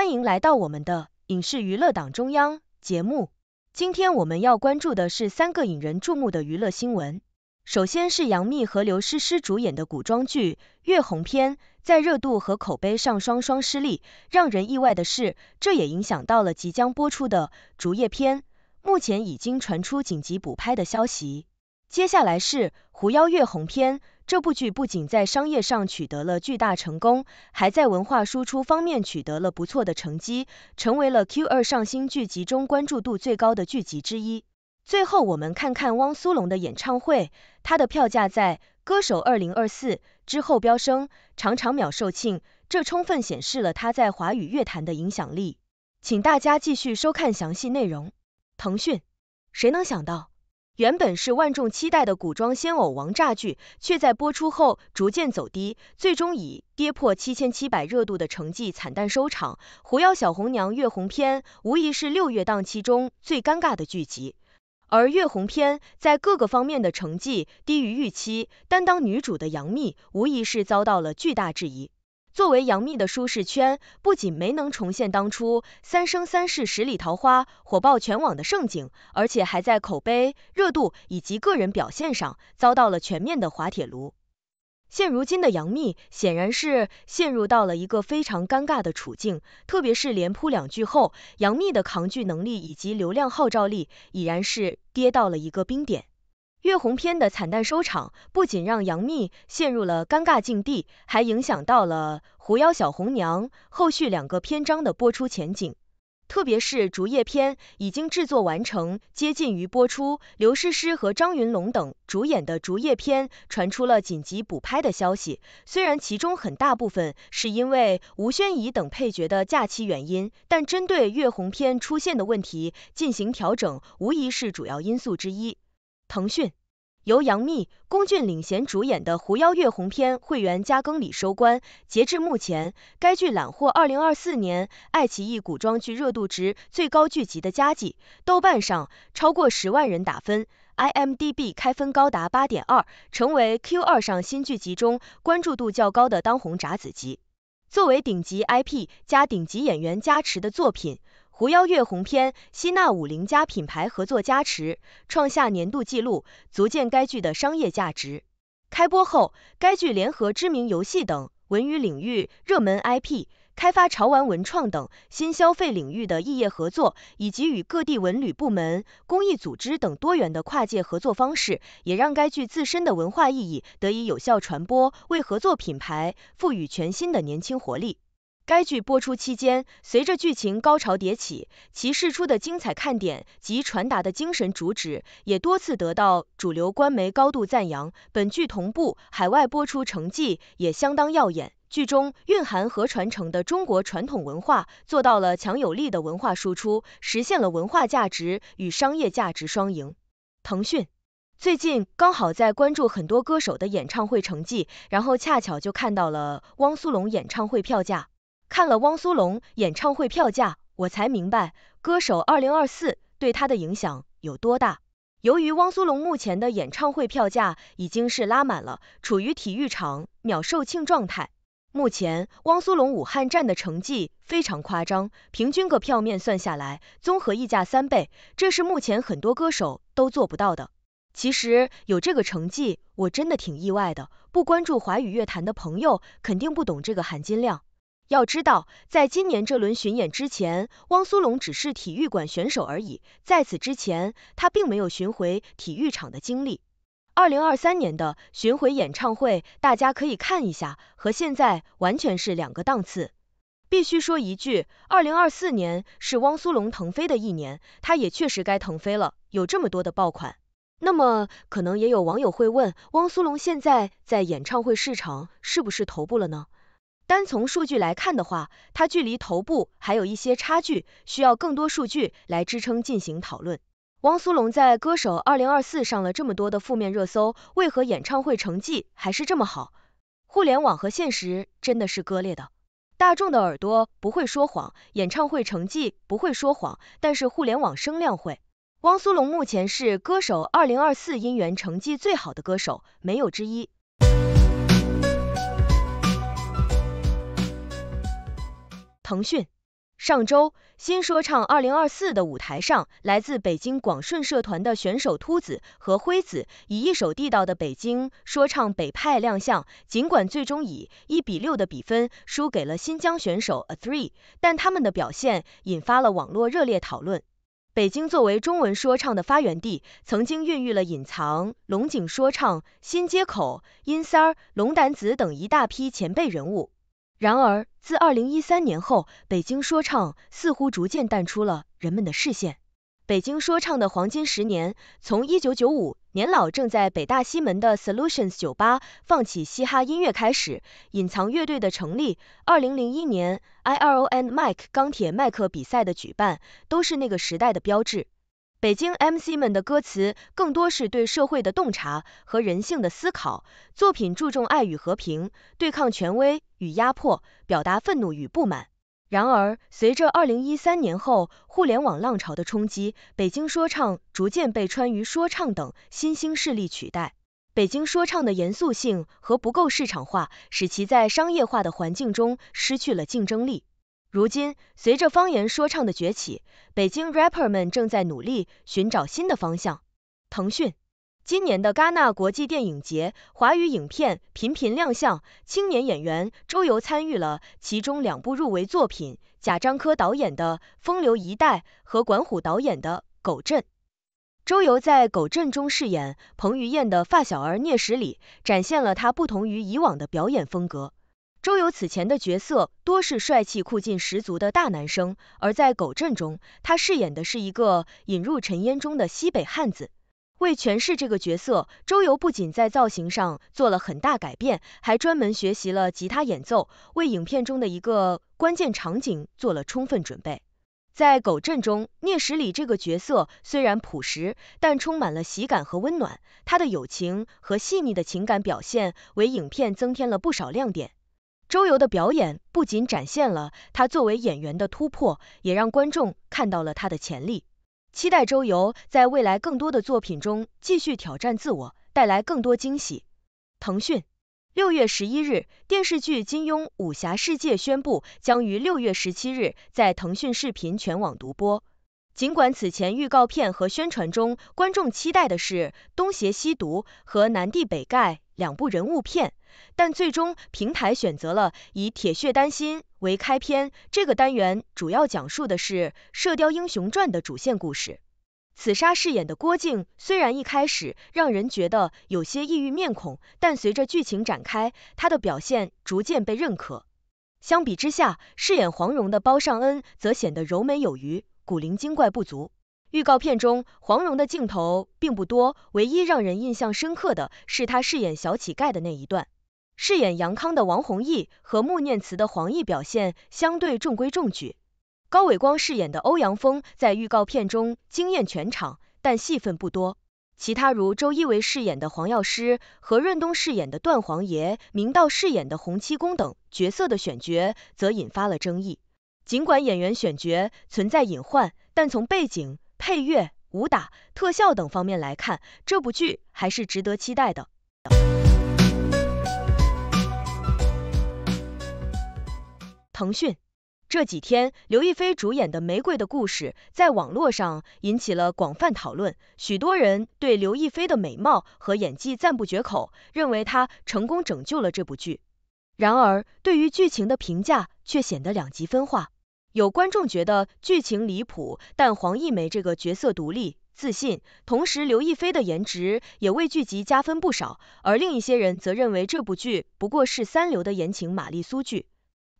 欢迎来到我们的影视娱乐党中央节目。今天我们要关注的是三个引人注目的娱乐新闻。首先是杨幂和刘诗诗主演的古装剧《月红篇》在热度和口碑上双双失利，让人意外的是，这也影响到了即将播出的《竹叶篇》，目前已经传出紧急补拍的消息。接下来是《狐妖月红篇》。这部剧不仅在商业上取得了巨大成功，还在文化输出方面取得了不错的成绩，成为了 Q 二上新剧集中关注度最高的剧集之一。最后，我们看看汪苏泷的演唱会，他的票价在《歌手2024》之后飙升，常常秒售罄，这充分显示了他在华语乐坛的影响力。请大家继续收看详细内容。腾讯，谁能想到？原本是万众期待的古装仙偶王炸剧，却在播出后逐渐走低，最终以跌破七千七百热度的成绩惨淡收场。《狐妖小红娘》月红篇无疑是六月档期中最尴尬的剧集，而月红篇在各个方面的成绩低于预期，担当女主的杨幂无疑是遭到了巨大质疑。作为杨幂的舒适圈，不仅没能重现当初《三生三世十里桃花》火爆全网的盛景，而且还在口碑、热度以及个人表现上遭到了全面的滑铁卢。现如今的杨幂显然是陷入到了一个非常尴尬的处境，特别是连扑两句后，杨幂的抗拒能力以及流量号召力已然是跌到了一个冰点。《月红篇》的惨淡收场，不仅让杨幂陷入了尴尬境地，还影响到了《狐妖小红娘》后续两个篇章的播出前景。特别是《竹叶篇》已经制作完成，接近于播出，刘诗诗和张云龙等主演的《竹叶篇》传出了紧急补拍的消息。虽然其中很大部分是因为吴宣仪等配角的假期原因，但针对《月红篇》出现的问题进行调整，无疑是主要因素之一。腾讯由杨幂、龚俊领衔主演的《狐妖月红篇》会员加更礼收官，截至目前，该剧揽获2024年爱奇艺古装剧热度值最高剧集的佳绩。豆瓣上超过十万人打分，IMDb 开分高达8.2，成为 Q2 上新剧集中关注度较高的当红炸子鸡。作为顶级 IP 加顶级演员加持的作品。《狐妖月红篇》吸纳武林加品牌合作加持，创下年度纪录，足见该剧的商业价值。开播后，该剧联合知名游戏等文娱领域热门 IP，开发潮玩文创等新消费领域的异业合作，以及与各地文旅部门、公益组织等多元的跨界合作方式，也让该剧自身的文化意义得以有效传播，为合作品牌赋予全新的年轻活力。该剧播出期间，随着剧情高潮迭起，其释出的精彩看点及传达的精神主旨，也多次得到主流官媒高度赞扬。本剧同步海外播出成绩也相当耀眼，剧中蕴含和传承的中国传统文化，做到了强有力的文化输出，实现了文化价值与商业价值双赢。腾讯最近刚好在关注很多歌手的演唱会成绩，然后恰巧就看到了汪苏泷演唱会票价。看了汪苏泷演唱会票价，我才明白歌手二零二四对他的影响有多大。由于汪苏泷目前的演唱会票价已经是拉满了，处于体育场秒售罄状态。目前汪苏泷武汉站的成绩非常夸张，平均个票面算下来，综合溢价三倍，这是目前很多歌手都做不到的。其实有这个成绩，我真的挺意外的。不关注华语乐坛的朋友肯定不懂这个含金量。要知道，在今年这轮巡演之前，汪苏泷只是体育馆选手而已，在此之前，他并没有巡回体育场的经历。二零二三年的巡回演唱会，大家可以看一下，和现在完全是两个档次。必须说一句，二零二四年是汪苏泷腾飞的一年，他也确实该腾飞了，有这么多的爆款。那么，可能也有网友会问，汪苏泷现在在演唱会市场是不是头部了呢？单从数据来看的话，它距离头部还有一些差距，需要更多数据来支撑进行讨论。汪苏泷在歌手二零二四上了这么多的负面热搜，为何演唱会成绩还是这么好？互联网和现实真的是割裂的，大众的耳朵不会说谎，演唱会成绩不会说谎，但是互联网声量会。汪苏泷目前是歌手二零二四音源成绩最好的歌手，没有之一。腾讯。上周，《新说唱2024》的舞台上，来自北京广顺社团的选手秃子和辉子以一首地道的北京说唱北派亮相，尽管最终以一比六的比分输给了新疆选手 A Three，但他们的表现引发了网络热烈讨论。北京作为中文说唱的发源地，曾经孕育了隐藏、龙井说唱、新街口、阴三儿、龙胆子等一大批前辈人物。然而，自二零一三年后，北京说唱似乎逐渐淡出了人们的视线。北京说唱的黄金十年，从一九九五年老正在北大西门的 Solutions 酒吧放起嘻哈音乐开始，隐藏乐队的成立，二零零一年 Iron Mike 钢铁麦克比赛的举办，都是那个时代的标志。北京 MC 们的歌词更多是对社会的洞察和人性的思考，作品注重爱与和平，对抗权威与压迫，表达愤怒与不满。然而，随着2013年后互联网浪潮的冲击，北京说唱逐渐被川渝说唱等新兴势力取代。北京说唱的严肃性和不够市场化，使其在商业化的环境中失去了竞争力。如今，随着方言说唱的崛起，北京 rapper 们正在努力寻找新的方向。腾讯，今年的戛纳国际电影节，华语影片频频亮相，青年演员周游参与了其中两部入围作品，贾樟柯导演的《风流一代》和管虎导演的《狗镇》。周游在《狗镇》中饰演彭于晏的发小儿聂十里，展现了他不同于以往的表演风格。周游此前的角色多是帅气、酷劲十足的大男生，而在《狗镇》中，他饰演的是一个隐入尘烟中的西北汉子。为诠释这个角色，周游不仅在造型上做了很大改变，还专门学习了吉他演奏，为影片中的一个关键场景做了充分准备。在《狗镇》中，聂十里这个角色虽然朴实，但充满了喜感和温暖。他的友情和细腻的情感表现，为影片增添了不少亮点。周游的表演不仅展现了他作为演员的突破，也让观众看到了他的潜力。期待周游在未来更多的作品中继续挑战自我，带来更多惊喜。腾讯，六月十一日，电视剧《金庸武侠世界》宣布将于六月十七日在腾讯视频全网独播。尽管此前预告片和宣传中，观众期待的是《东邪西毒》和《南帝北丐》两部人物片，但最终平台选择了以《铁血丹心》为开篇。这个单元主要讲述的是《射雕英雄传》的主线故事。此沙饰演的郭靖虽然一开始让人觉得有些抑郁面孔，但随着剧情展开，他的表现逐渐被认可。相比之下，饰演黄蓉的包上恩则显得柔美有余。古灵精怪不足。预告片中，黄蓉的镜头并不多，唯一让人印象深刻的，是她饰演小乞丐的那一段。饰演杨康的王弘毅和穆念慈的黄奕表现相对中规中矩。高伟光饰演的欧阳锋在预告片中惊艳全场，但戏份不多。其他如周一围饰演的黄药师、何润东饰演的段皇爷、明道饰演的洪七公等角色的选角，则引发了争议。尽管演员选角存在隐患，但从背景、配乐、武打、特效等方面来看，这部剧还是值得期待的。腾讯这几天，刘亦菲主演的《玫瑰的故事》在网络上引起了广泛讨论，许多人对刘亦菲的美貌和演技赞不绝口，认为她成功拯救了这部剧。然而，对于剧情的评价却显得两极分化。有观众觉得剧情离谱，但黄亦玫这个角色独立、自信，同时刘亦菲的颜值也为剧集加分不少。而另一些人则认为这部剧不过是三流的言情玛丽苏剧。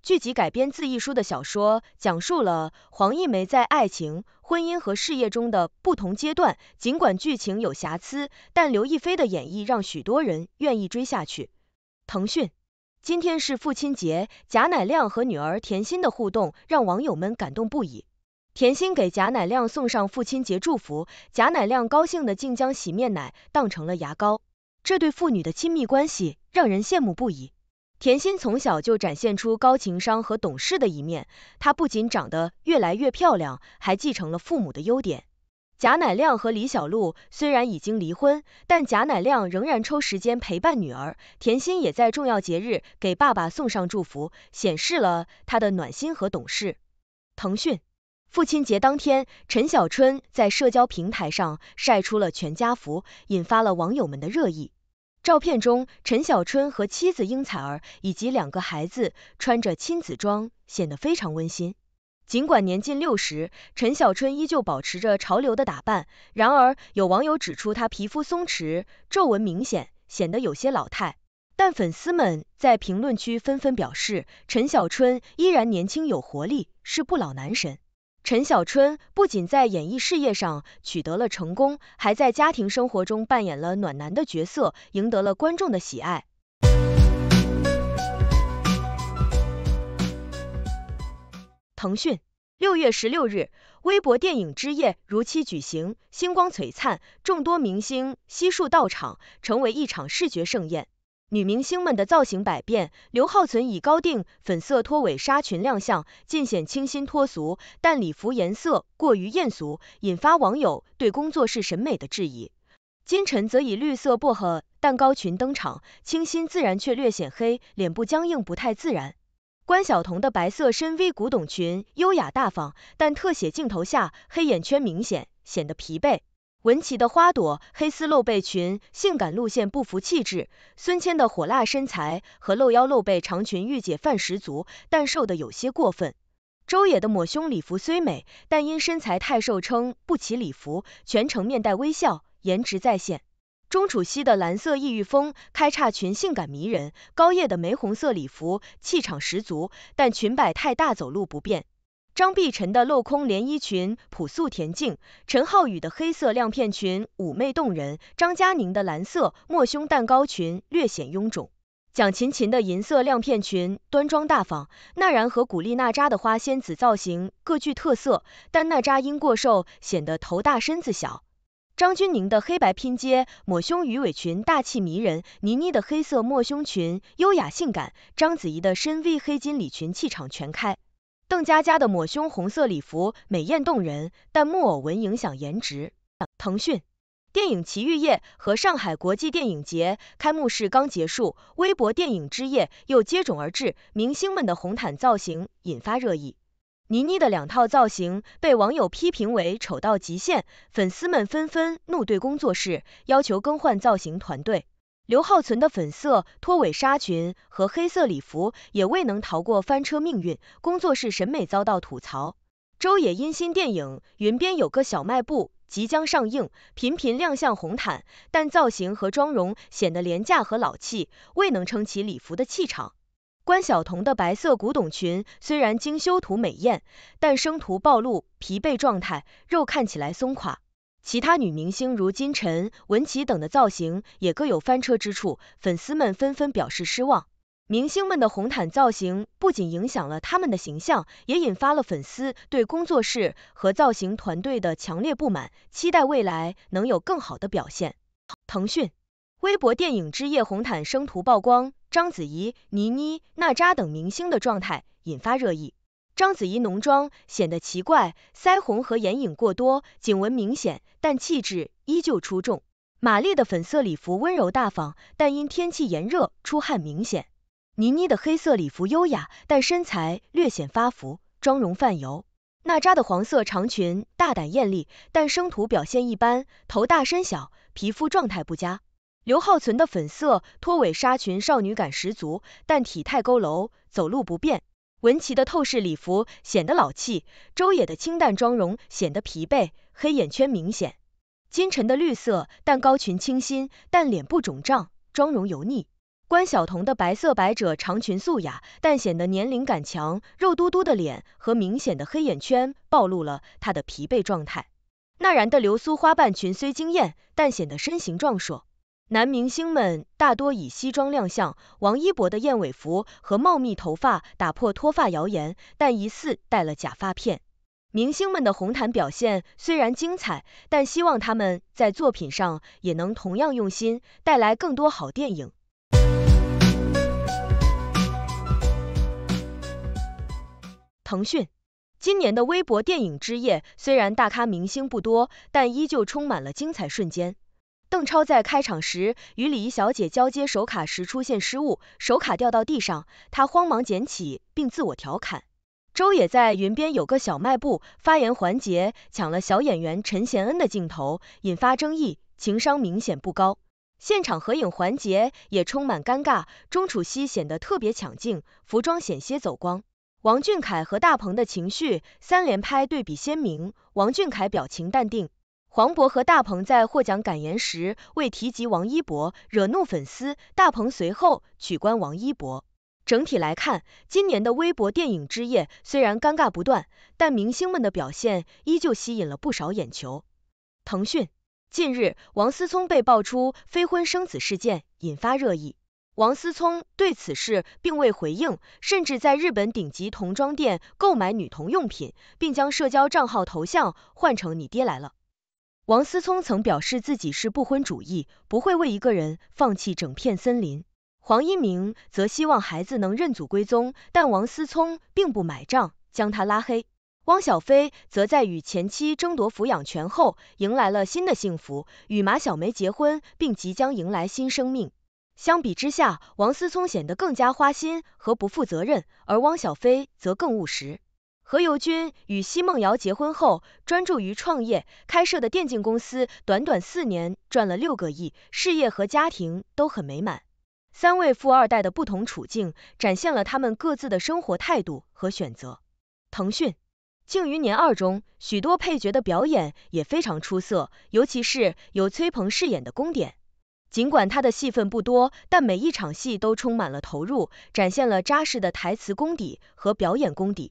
剧集改编自一书的小说，讲述了黄亦玫在爱情、婚姻和事业中的不同阶段。尽管剧情有瑕疵，但刘亦菲的演绎让许多人愿意追下去。腾讯。今天是父亲节，贾乃亮和女儿甜心的互动让网友们感动不已。甜心给贾乃亮送上父亲节祝福，贾乃亮高兴的竟将洗面奶当成了牙膏。这对父女的亲密关系让人羡慕不已。甜心从小就展现出高情商和懂事的一面，她不仅长得越来越漂亮，还继承了父母的优点。贾乃亮和李小璐虽然已经离婚，但贾乃亮仍然抽时间陪伴女儿，甜馨也在重要节日给爸爸送上祝福，显示了他的暖心和懂事。腾讯，父亲节当天，陈小春在社交平台上晒出了全家福，引发了网友们的热议。照片中，陈小春和妻子应采儿以及两个孩子穿着亲子装，显得非常温馨。尽管年近六十，陈小春依旧保持着潮流的打扮。然而，有网友指出他皮肤松弛、皱纹明显，显得有些老态。但粉丝们在评论区纷纷表示，陈小春依然年轻有活力，是不老男神。陈小春不仅在演艺事业上取得了成功，还在家庭生活中扮演了暖男的角色，赢得了观众的喜爱。腾讯，六月十六日，微博电影之夜如期举行，星光璀璨，众多明星悉数到场，成为一场视觉盛宴。女明星们的造型百变，刘浩存以高定粉色拖尾纱裙亮相，尽显清新脱俗，但礼服颜色过于艳俗，引发网友对工作室审美的质疑。金晨则以绿色薄荷蛋糕裙登场，清新自然却略显黑，脸部僵硬不太自然。关晓彤的白色深 V 古董裙优雅大方，但特写镜头下黑眼圈明显，显得疲惫。文琪的花朵黑丝露背裙性感路线不服气质。孙千的火辣身材和露腰露背长裙御姐范十足，但瘦的有些过分。周也的抹胸礼服虽美，但因身材太瘦称不起礼服，全程面带微笑，颜值在线。钟楚曦的蓝色异域风开叉裙性感迷人，高叶的玫红色礼服气场十足，但裙摆太大走路不便。张碧晨的镂空连衣裙朴素恬静，陈浩宇的黑色亮片裙妩媚动人，张嘉宁的蓝色抹胸蛋糕裙略显臃肿。蒋勤勤的银色亮片裙端庄大方，娜然和古力娜扎的花仙子造型各具特色，但娜扎因过瘦显得头大身子小。张钧甯的黑白拼接抹胸鱼尾裙大气迷人，倪妮的黑色抹胸裙优雅性感，章子怡的深 V 黑金礼裙气场全开，邓家佳的抹胸红色礼服美艳动人，但木偶纹影响颜值。腾讯电影奇遇夜和上海国际电影节开幕式刚结束，微博电影之夜又接踵而至，明星们的红毯造型引发热议。倪妮的两套造型被网友批评为丑到极限，粉丝们纷纷怒怼工作室，要求更换造型团队。刘浩存的粉色拖尾纱裙和黑色礼服也未能逃过翻车命运，工作室审美遭到吐槽。周也因新电影《云边有个小卖部》即将上映，频频亮相红毯，但造型和妆容显得廉价和老气，未能撑起礼服的气场。关晓彤的白色古董裙虽然精修图美艳，但生图暴露疲惫状态，肉看起来松垮。其他女明星如金晨、文琪等的造型也各有翻车之处，粉丝们纷纷表示失望。明星们的红毯造型不仅影响了他们的形象，也引发了粉丝对工作室和造型团队的强烈不满，期待未来能有更好的表现。腾讯微博电影之夜红毯生图曝光。章子怡、倪妮、娜扎等明星的状态引发热议。章子怡浓妆显得奇怪，腮红和眼影过多，颈纹明显，但气质依旧出众。玛丽的粉色礼服温柔大方，但因天气炎热，出汗明显。倪妮的黑色礼服优雅，但身材略显发福，妆容泛油。娜扎的黄色长裙大胆艳丽，但生图表现一般，头大身小，皮肤状态不佳。刘浩存的粉色拖尾纱裙，少女感十足，但体态佝偻，走路不便。文淇的透视礼服显得老气，周也的清淡妆容显得疲惫，黑眼圈明显。金晨的绿色蛋糕裙清新，但脸部肿胀，妆容油腻。关晓彤的白色百褶长裙素雅，但显得年龄感强，肉嘟嘟的脸和明显的黑眼圈暴露了她的疲惫状态。娜然的流苏花瓣裙虽惊艳，但显得身形壮硕。男明星们大多以西装亮相，王一博的燕尾服和茂密头发打破脱发谣言，但疑似戴了假发片。明星们的红毯表现虽然精彩，但希望他们在作品上也能同样用心，带来更多好电影。腾讯，今年的微博电影之夜虽然大咖明星不多，但依旧充满了精彩瞬间。邓超在开场时与礼仪小姐交接手卡时出现失误，手卡掉到地上，他慌忙捡起并自我调侃。周也在云边有个小卖部发言环节抢了小演员陈贤恩的镜头，引发争议，情商明显不高。现场合影环节也充满尴尬，钟楚曦显得特别抢镜，服装险些走光。王俊凯和大鹏的情绪三连拍对比鲜明，王俊凯表情淡定。黄渤和大鹏在获奖感言时未提及王一博，惹怒粉丝。大鹏随后取关王一博。整体来看，今年的微博电影之夜虽然尴尬不断，但明星们的表现依旧吸引了不少眼球。腾讯近日，王思聪被爆出非婚生子事件，引发热议。王思聪对此事并未回应，甚至在日本顶级童装店购买女童用品，并将社交账号头像换成“你爹来了”。王思聪曾表示自己是不婚主义，不会为一个人放弃整片森林。黄一鸣则希望孩子能认祖归宗，但王思聪并不买账，将他拉黑。汪小菲则在与前妻争夺抚养权后，迎来了新的幸福，与马小梅结婚，并即将迎来新生命。相比之下，王思聪显得更加花心和不负责任，而汪小菲则更务实。何猷君与奚梦瑶结婚后，专注于创业，开设的电竞公司短短四年赚了六个亿，事业和家庭都很美满。三位富二代的不同处境，展现了他们各自的生活态度和选择。腾讯《庆余年二》中，许多配角的表演也非常出色，尤其是由崔鹏饰演的宫典，尽管他的戏份不多，但每一场戏都充满了投入，展现了扎实的台词功底和表演功底。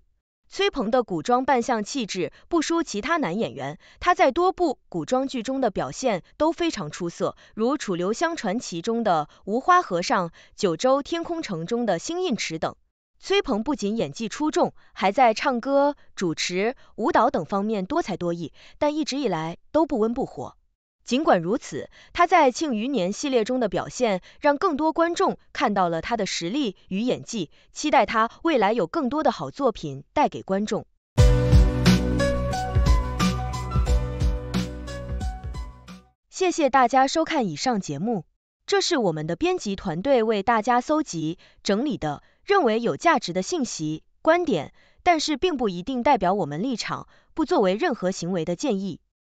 崔鹏的古装扮相气质不输其他男演员，他在多部古装剧中的表现都非常出色，如《楚留香传奇》中的无花和尚、《九州天空城》中的星印池等。崔鹏不仅演技出众，还在唱歌、主持、舞蹈等方面多才多艺，但一直以来都不温不火。尽管如此，他在《庆余年》系列中的表现，让更多观众看到了他的实力与演技。期待他未来有更多的好作品带给观众。谢谢大家收看以上节目，这是我们的编辑团队为大家搜集整理的，认为有价值的信息、观点，但是并不一定代表我们立场，不作为任何行为的建议。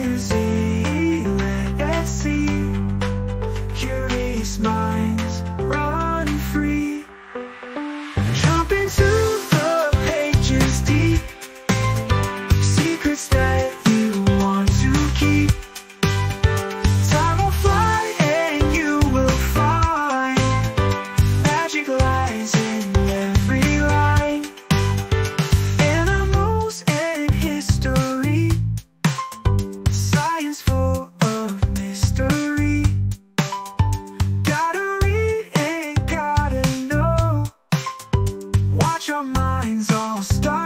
years our minds all stuck.